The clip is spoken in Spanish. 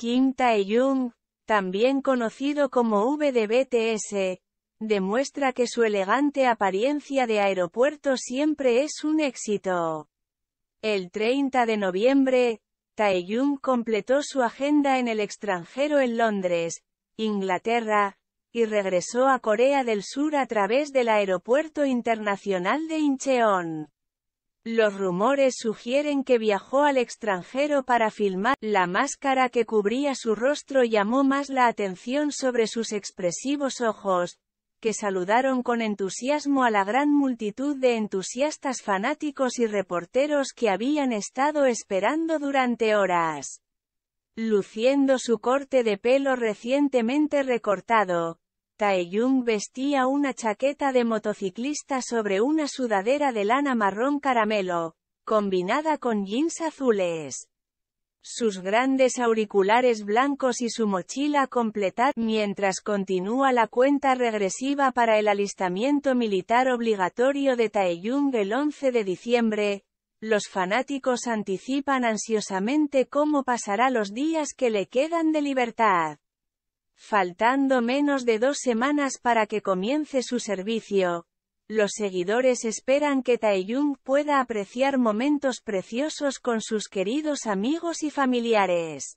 Kim Tae-jung, también conocido como VDBTS, demuestra que su elegante apariencia de aeropuerto siempre es un éxito. El 30 de noviembre, Taehyung completó su agenda en el extranjero en Londres, Inglaterra, y regresó a Corea del Sur a través del Aeropuerto Internacional de Incheon. Los rumores sugieren que viajó al extranjero para filmar, la máscara que cubría su rostro llamó más la atención sobre sus expresivos ojos, que saludaron con entusiasmo a la gran multitud de entusiastas fanáticos y reporteros que habían estado esperando durante horas. Luciendo su corte de pelo recientemente recortado, Taeyung vestía una chaqueta de motociclista sobre una sudadera de lana marrón caramelo, combinada con jeans azules. Sus grandes auriculares blancos y su mochila completar, mientras continúa la cuenta regresiva para el alistamiento militar obligatorio de Taeyung el 11 de diciembre, los fanáticos anticipan ansiosamente cómo pasará los días que le quedan de libertad. Faltando menos de dos semanas para que comience su servicio, los seguidores esperan que Taeyung pueda apreciar momentos preciosos con sus queridos amigos y familiares.